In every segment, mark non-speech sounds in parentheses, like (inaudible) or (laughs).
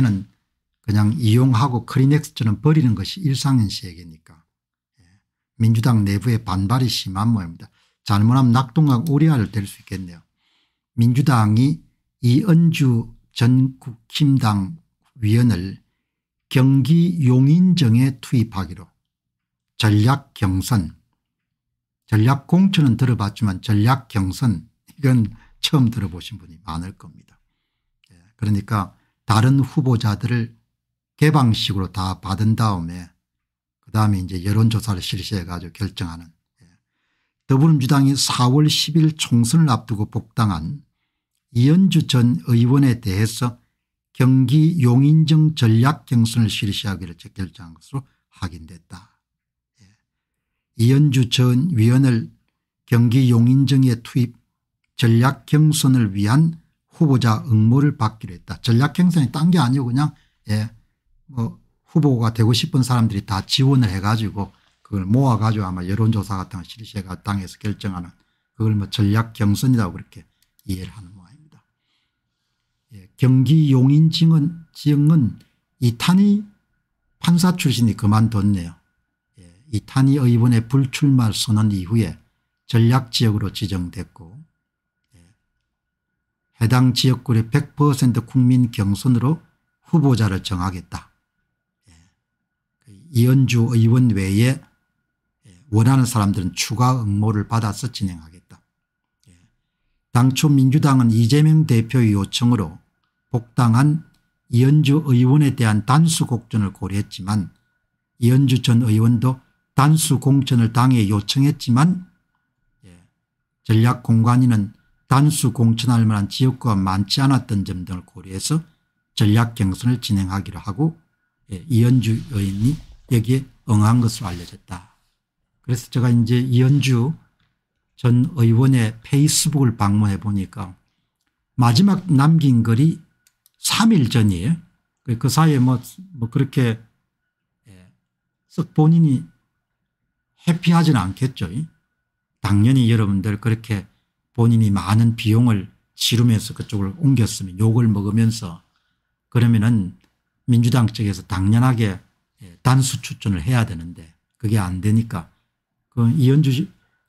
는 그냥 이용하고 크리넥스처럼 버리는 것이 일상인씨에니까 예. 민주당 내부의 반발이 심한 모양입니다. 잘못하면 낙동강 오리알을 될수 있겠네요. 민주당이 이은주 전 국힘당 위원을 경기 용인정에 투입하기로 전략 경선 전략 공천은 들어봤지만 전략 경선 이건 처음 들어보신 분이 많을 겁니다. 예. 그러니까 다른 후보자들을 개방식으로 다 받은 다음에 그 다음에 이제 여론조사를 실시해 가지고 결정하는 예. 더불어민주당이 4월 10일 총선을 앞두고 복당한 이현주 전 의원에 대해서 경기 용인정 전략 경선을 실시하기로 결정한 것으로 확인됐다. 예. 이현주 전 위원을 경기 용인정에 투입 전략 경선을 위한 후보자 응모를 받기로 했다. 전략 경선이 딴 게 아니고 그냥 예, 뭐 후보가 되고 싶은 사람들이 다 지원을 해가지고 그걸 모아가지고 아마 여론조사 같은 걸 실시해가 당에서 결정하는 그걸 뭐 전략 경선이라고 그렇게 이해를 하는 모양입니다. 예, 경기 용인 지은 지역은 이탄희 판사 출신이 그만뒀네요. 예, 이탄희 의원의 불출마 선언 이후에 전략지역으로 지정됐고 해당 지역구의 100% 국민 경선으로 후보자를 정하겠다. 예. 그 이현주 의원 외에 예, 원하는 사람들은 추가 응모를 받아서 진행하겠다. 예. 당초 민주당은 이재명 대표의 요청으로 복당한 이현주 의원에 대한 단수 곡전을 고려했지만 이현주 전 의원도 단수 공천을 당해 요청했지만 전략공관위는 단수 공천할 만한 지역구가 많지 않았던 점 등을 고려해서 전략 경선을 진행하기로 하고 예, 이현주 의원이 여기에 응한 것으로 알려졌다. 그래서 제가 이제 이현주 전 의원의 페이스북을 방문해 보니까 마지막 남긴 글이 3일 전이에요. 그, 그 사이에 뭐, 뭐 그렇게 예, 썩 본인이 해피하진 않겠죠. 당연히 여러분들 그렇게 본인이 많은 비용을 지르면서 그쪽을 옮겼으면 욕을 먹으면서 그러면은 민주당 측에서 당연하게 예, 단수 추천을 해야 되는데 그게 안 되니까 그 이현주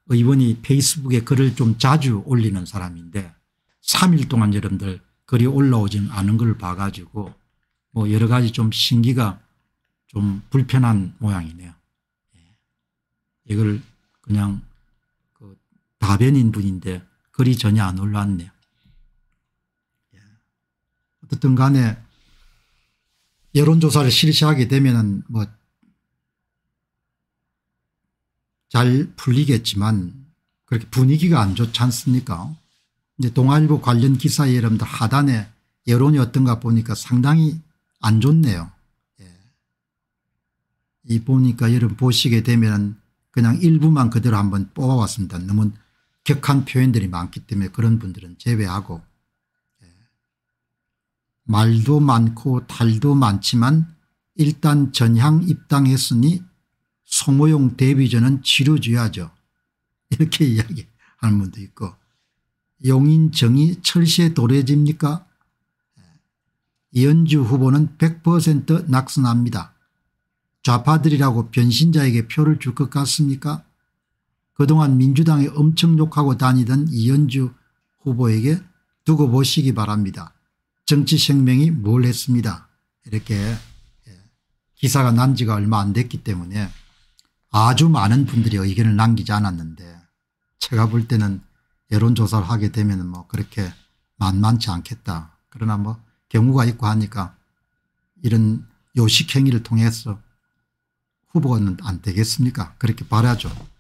의원이 페이스북에 글을 좀 자주 올리는 사람인데 3일 동안 여러분들 글이 올라오지 않은 걸 봐가지고 뭐 여러 가지 좀 신기가 좀 불편한 모양이네요. 예. 이걸 그냥 그 다변인 분인데 글이 전혀 안 올라왔네요. 예. 어쨌든 간에 여론조사를 실시하게 되면뭐잘 풀리겠지만 그렇게 분위기가 안 좋지 않습니까? 이제 동아일보 관련 기사 여러분들 하단에 여론이 어떤가 보니까 상당히 안 좋네요. 예. 이 보니까 여러분 보시게 되면 그냥 일부만 그대로 한번 뽑아왔습니다. 너무 격한 표현들이 많기 때문에 그런 분들은 제외하고 예. 말도 많고 탈도 많지만 일단 전향 입당했으니 소모용 대비전은 치루줘야죠 (laughs) 이렇게 이야기하는 분도 있고 용인 정이 철시에 도래집니까 예. 이현주 후보는 100% 낙선합니다. 좌파들이라고 변신자에게 표를 줄 것 같습니까 그동안 민주당이 엄청 욕하고 다니던 이현주 후보에게 두고 보시기 바랍니다. 정치 생명이 뭘 했습니다. 이렇게 예, 기사가 난 지가 얼마 안 됐기 때문에 아주 많은 분들이 의견을 남기지 않았는데 제가 볼 때는 여론조사를 하게 되면 뭐 그렇게 만만치 않겠다. 그러나 뭐 경우가 있고 하니까 이런 요식행위를 통해서 후보는 안 되겠습니까 그렇게 바라죠.